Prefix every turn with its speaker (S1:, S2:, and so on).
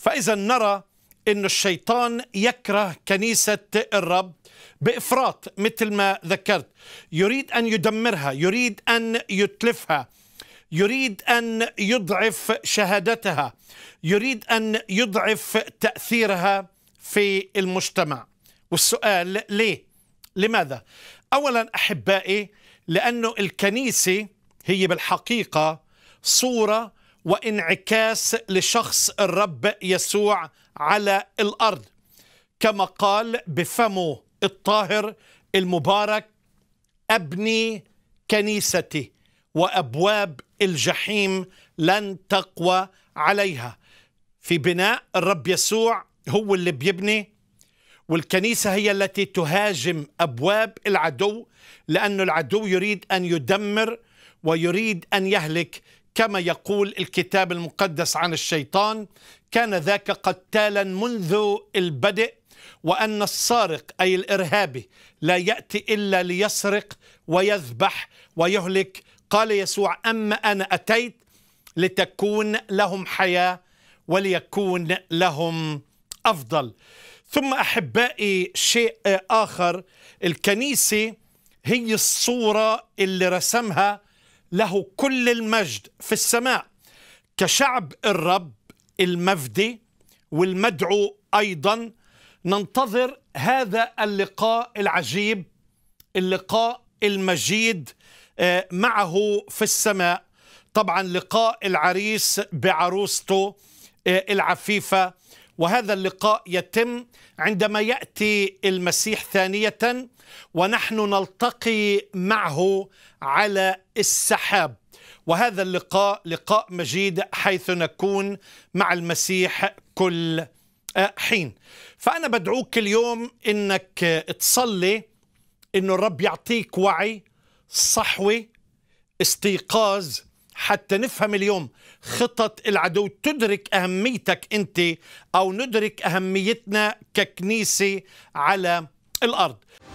S1: فإذا نرى أن الشيطان يكره كنيسة الرب بإفراط مثل ما ذكرت يريد أن يدمرها يريد أن يتلفها يريد أن يضعف شهادتها يريد أن يضعف تأثيرها في المجتمع والسؤال ليه؟ لماذا؟ أولا أحبائي لأنه الكنيسة هي بالحقيقة صورة وانعكاس لشخص الرب يسوع على الارض كما قال بفمه الطاهر المبارك ابني كنيستي وابواب الجحيم لن تقوى عليها في بناء الرب يسوع هو اللي بيبني والكنيسة هي التي تهاجم أبواب العدو لأن العدو يريد أن يدمر ويريد أن يهلك كما يقول الكتاب المقدس عن الشيطان كان ذاك قتالا منذ البدء وأن السارق أي الإرهابي لا يأتي إلا ليسرق ويذبح ويهلك قال يسوع أما أنا أتيت لتكون لهم حياة وليكون لهم أفضل ثم أحبائي شيء آخر الكنيسة هي الصورة اللي رسمها له كل المجد في السماء كشعب الرب المفدي والمدعو ايضا ننتظر هذا اللقاء العجيب اللقاء المجيد آه، معه في السماء طبعا لقاء العريس بعروسته آه، العفيفه وهذا اللقاء يتم عندما ياتي المسيح ثانيه ونحن نلتقي معه على السحاب وهذا اللقاء لقاء مجيد حيث نكون مع المسيح كل حين فانا بدعوك اليوم انك تصلي انه الرب يعطيك وعي صحوه استيقاظ حتى نفهم اليوم خطط العدو تدرك اهميتك انت او ندرك اهميتنا ككنيسه على الارض